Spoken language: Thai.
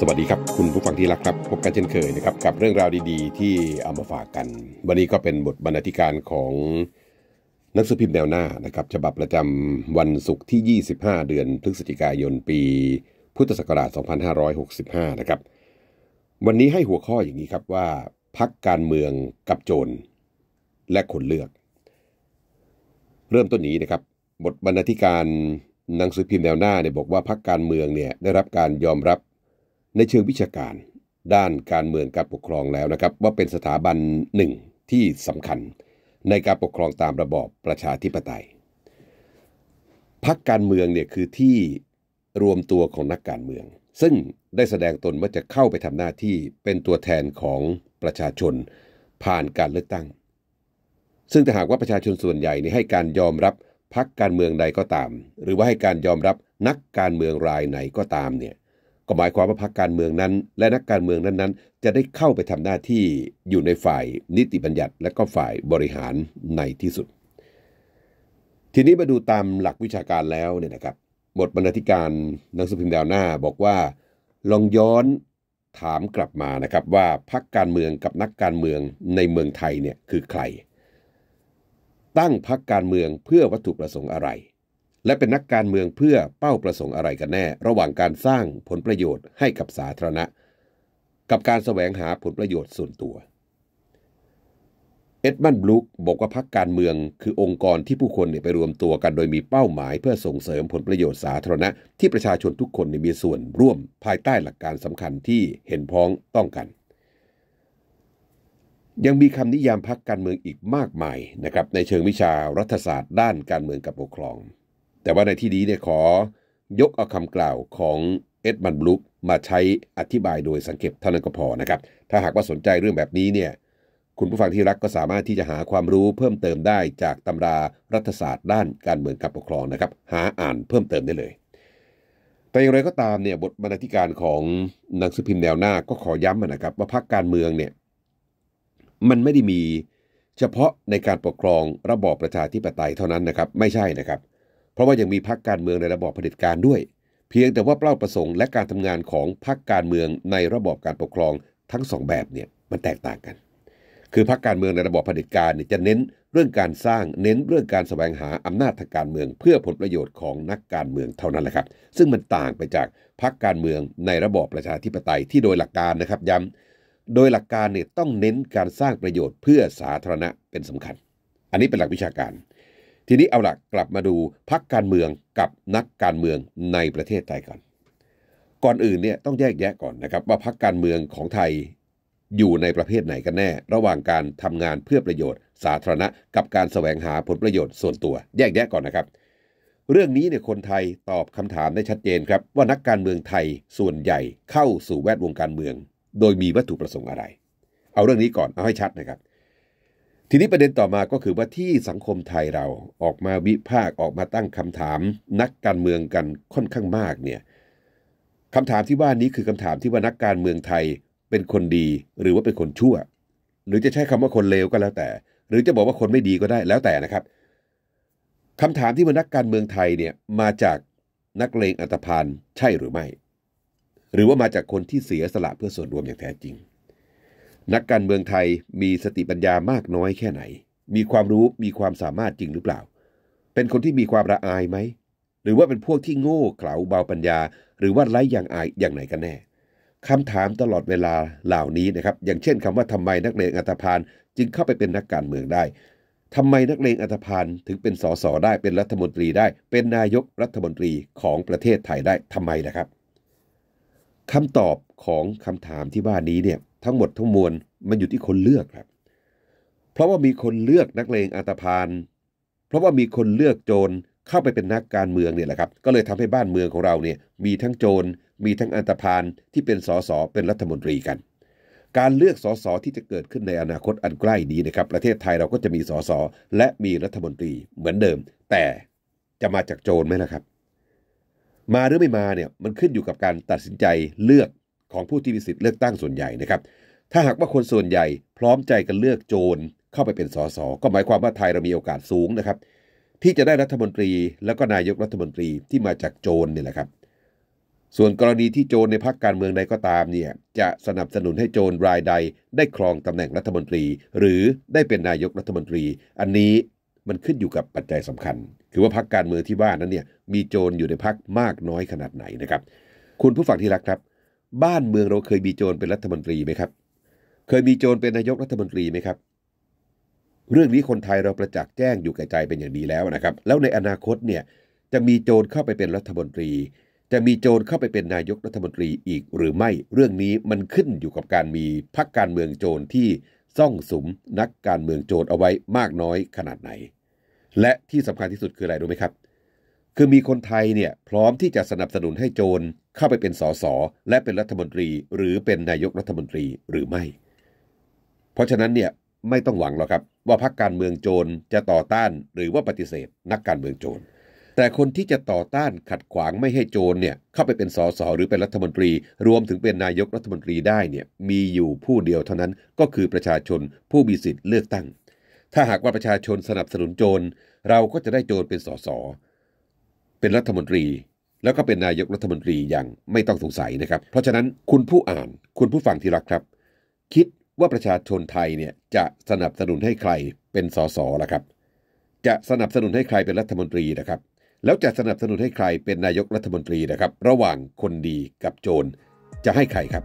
สวัสดีครับ คุณผู้ฟังที่รักครับ พบกันเช่นเคยนะครับ กับเรื่องราวดี ๆ ที่เอามาฝากกัน วันนี้ก็เป็นบทบรรณาธิการของนักสืบพิมพ์แนวหน้านะครับ ฉบับประจำวันศุกร์ที่ 25 เดือน พฤศจิกายนปี พุทธศักราช2565 นะครับ วันนี้ให้หัวข้ออย่างนี้ครับว่าพักการเมืองกับโจรและคนเลือก เริ่มต้นนี้นะครับ บทบรรณาธิการหนังสือพิมพ์แนวหน้าเนี่ยบอกว่าพักการเมืองเนี่ยได้รับการยอมรับในเชิงวิชาการด้านการเมืองการปกครองแล้วนะครับ ว่าเป็นสถาบันหนึ่งที่สำคัญในการปกครองตามระบอบประชาธิปไตยพักการเมืองเนี่ยคือที่รวมตัวของนักการเมือง ซึ่งได้แสดงตนว่าจะเข้าไปทำหน้าที่เป็นตัวแทนของประชาชนผ่านการเลือกตั้ง ซึ่งถ้าหากว่าประชาชนส่วนใหญ่นี่ให้การยอมรับพักการเมืองใดก็ตาม หรือว่าให้การยอมรับนักการเมืองรายไหนก็ตามเนี่ยก็หมายความว่าพรรคการเมืองนั้น และนักการเมืองนั้นๆ จะได้เข้าไปทำหน้าที่อยู่ในฝ่ายนิติบัญญัติ และก็ฝ่ายบริหารในที่สุด ทีนี้มาดูตามหลักวิชาการแล้วเนี่ยนะครับบทบรรณาธิการหนังสือพิมพ์ดาวหน้าบอกว่าลองย้อนถามกลับมานะครับว่าพรรคการเมืองกับนักการเมืองในเมืองไทยเนี่ยคือใคร ตั้งพรรคการเมืองเพื่อวัตถุประสงค์อะไรและเป็นนักการเมืองเพื่อเป้าประสงค์อะไรกันแน่ ระหว่างการสร้างผลประโยชน์ให้กับสาธารณะ กับการสแสวงหาผลประโยชน์ส่วนตัว เอ็ดมันบลูคบอกว่าพรรคการเมืองคือองค์กรที่ผู้คนไปรวมตัวกันโดยมีเป้าหมายเพื่อส่งเสริมผลประโยชน์สาธารณะที่ประชาชนทุกคนมีส่วนร่วมภายใต้หลักการสำคัญที่เห็นพ้องต้องกันยังมีคำนิยามพักการเมืองอีกมากมายนะครับในเชิงวิชารัฐศาสตร์ด้านการเมืองกับปกครองแต่ว่าในที่นี้เนี่ยขอยกเอาคำกล่าวของเอ็ดมันบลูมาใช้อธิบายโดยสังเกตเท่านั้นก็พอนะครับ ถ้าหากว่าสนใจเรื่องแบบนี้เนี่ย คุณผู้ฟังที่รักก็สามารถที่จะหาความรู้เพิ่มเติมได้จากตำรารัฐศาสตร์ด้านการเมืองการปกครองนะครับ หาอ่านเพิ่มเติมได้เลย แต่อย่างไรก็ตามเนี่ย บทบรรณาธิการของหนังสือพิมพ์แนวหน้าก็ขอย้ำนะครับ ว่าพรรคการเมืองเนี่ย มันไม่ได้มีเฉพาะในการปกครองระบอบประชาธิปไตยเท่านั้นนะครับ ไม่ใช่นะครับเพราะว่ายังมีพรรคการเมืองในระบอบเผด็จการด้วย เพียงแต่ว่าเป้าประสงค์และการทำงานของพรรคการเมืองในระบอบการปกครองทั้งสองแบบเนี่ยมันแตกต่างกัน คือพรรคการเมืองในระบอบเผด็จการเนี่ยจะเน้นเรื่องการสร้างเน้นเรื่องการสแสวงหาอำนาจทางการเมืองเพื่อผลประโยชน์ของนักการเมืองเท่านั้นแหละครับ ซึ่งมันต่างไปจากพรรคการเมืองในระบอบประชาธิปไตยที่โดยหลักการนะครับย้ำ โดยหลักการเนี่ยต้องเน้นการสร้างประโยชน์เพื่อสาธารณะเป็นสำคัญ อันนี้เป็นหลักวิชาการทีนี้เอาหลักกลับมาดูพักการเมืองกับนักการเมืองในประเทศไทยก่อนก่อนอื่นเนี่ยต้องแยกแยะก่อนนะครับ ว่าพักการเมืองของไทยอยู่ในประเภทไหนกันแน่ ระหว่างการทำงานเพื่อประโยชน์ สาธารณะกับการแสวงหาผลประโยชน์ส่วนตัว แยกแยะก่อนนะครับ เรื่องนี้เนี่ยคนไทยตอบคำถามได้ชัดเจนครับว่านักการเมืองไทยส่วนใหญ่เข้าสู่แวดวงการเมือง โดยมีวัตถุประสงค์อะไร เอาเรื่องนี้ก่อนเอาให้ชัดนะครับทีนี้ประเด็นต่อมาก็คือว่าที่สังคมไทยเราออกมาวิพากษ์ออกมาตั้งคำถามนักการเมืองกันค่อนข้างมากเนี่ยคำถามที่ว่านี้คือคำถามที่ว่านักการเมืองไทยเป็นคนดีหรือว่าเป็นคนชั่ว หรือจะใช้คำว่าคนเลวก็แล้วแต่ หรือจะบอกว่าคนไม่ดีก็ได้แล้วแต่นะครับ คำถามที่ว่านักการเมืองไทยเนี่ยมาจากนักเลงอัตพานใช่หรือไม่ หรือว่ามาจากคนที่เสียสละเพื่อส่วนรวมอย่างแท้จริงนักการเมืองไทยมีสติปัญญามากน้อยแค่ไหน มีความรู้มีความสามารถจริงหรือเปล่า เป็นคนที่มีความระอายไหม หรือว่าเป็นพวกที่โง่เขลาเบาปัญญา หรือว่าไร้อย่างอายอย่างไหนกันแน่คำถามตลอดเวลาเหล่านี้นะครับ อย่างเช่นคำว่าทำไมนักเลงอัตพานจึงเข้าไปเป็นนักการเมืองได้ ทำไมนักเลงอัตพานถึงเป็นสสได้ เป็นรัฐมนตรีได้ เป็นนายกรัฐมนตรีของประเทศไทยได้ทำไมนะครับคำตอบของคำถามที่ว่านี้เนี่ยทั้งหมดทั้งมวล มันอยู่ที่คนเลือกครับ เพราะว่ามีคนเลือกนักเลงอาตาพาน เพราะว่ามีคนเลือกโจรเข้าไปเป็นนักการเมืองเนี่ยแหละครับ ก็เลยทำให้บ้านเมืองของเราเนี่ยมีทั้งโจรมีทั้งอันตพานที่เป็นสสเป็นรัฐมนตรีกัน การเลือกสสที่จะเกิดขึ้นในอนาคตอันใกล้นี้นะครับ ประเทศไทยเราก็จะมีสสและมีรัฐมนตรีเหมือนเดิม แต่จะมาจากโจรไหมนะครับ มาหรือไม่มาเนี่ยมันขึ้นอยู่กับการตัดสินใจเลือกของผู้ที่มีสิทธิ์เลือกตั้งส่วนใหญ่นะครับ ถ้าหากว่าคนส่วนใหญ่ พร้อมใจกันเลือกโจรเข้าไปเป็นสสก็หมายความว่าไทยเรามีโอกาสสูงนะครับ ที่จะได้รัฐมนตรี แล้วก็นายกรัฐมนตรีที่มาจากโจรนี่แหละครับ ส่วนกรณีที่โจรในพักการเมืองใดก็ตามเนี่ยจะสนับสนุนให้โจรรายใดได้ครองตำแหน่งรัฐมนตรี หรือได้เป็นนายกรัฐมนตรี อันนี้มันขึ้นอยู่กับปัจจัยสำคัญ คือว่าพักการเมืองที่ว่านั้นเนี่ยมีโจรอยู่ในพักมากน้อยขนาดไหนนะครับคุณผู้ฟังที่รักครับบ้านเมืองเราเคยมีโจรเป็นรัฐมนตรีไหมครับ เคยมีโจรเป็นนายกรัฐมนตรีไหมครับ เรื่องนี้คนไทยเราประจักษ์แจ้งอยู่แก่ใจเป็นอย่างดีแล้วนะครับแล้วในอนาคตเนี่ยจะมีโจรเข้าไปเป็นรัฐมนตรี จะมีโจรเข้าไปเป็นนายกรัฐมนตรีอีกหรือไม่เรื่องนี้มันขึ้นอยู่กับการมีพักการเมืองโจรที่ซ่องสุม นักการเมืองโจรเอาไว้มากน้อยขนาดไหน และที่สำคัญที่สุดคืออะไรรู้ไหมครับคือมีคนไทยเนี่ยพร้อมที่จะสนับสนุนให้โจรเข้าไปเป็นสสและเป็นรัฐมนตรี หรือเป็นนายกรัฐมนตรีหรือไม่ เพราะฉะนั้นเนี่ยไม่ต้องหวังหรอกครับ ว่า พรรคการเมืองโจรจะต่อต้าน หรือว่าปฏิเสธ นักการเมืองโจร แต่คนที่จะต่อต้านขัดขวางไม่ให้โจรเนี่ยเข้าไปเป็นสสหรือเป็นรัฐมนตรี รวมถึงเป็นนายกรัฐมนตรีได้เนี่ยมีอยู่ผู้เดียวเท่านั้นก็คือประชาชนผู้มีสิทธิ์เลือกตั้ง ถ้าหากว่าประชาชนสนับสนุนโจร เราก็จะได้โจรเป็นสสเป็นรัฐมนตรี แล้วก็เป็นนายกรัฐมนตรีอย่างไม่ต้องสงสัยนะครับ เพราะฉะนั้นคุณผู้อ่านคุณผู้ฟังที่รักครับ คิดว่าประชาชนไทยเนี่ยจะสนับสนุนให้ใครเป็นสสล่ะครับ จะสนับสนุนให้ใครเป็นรัฐมนตรีนะครับ แล้วจะสนับสนุนให้ใครเป็นนายกรัฐมนตรีนะครับ ระหว่างคนดีกับโจรจะให้ใครครับ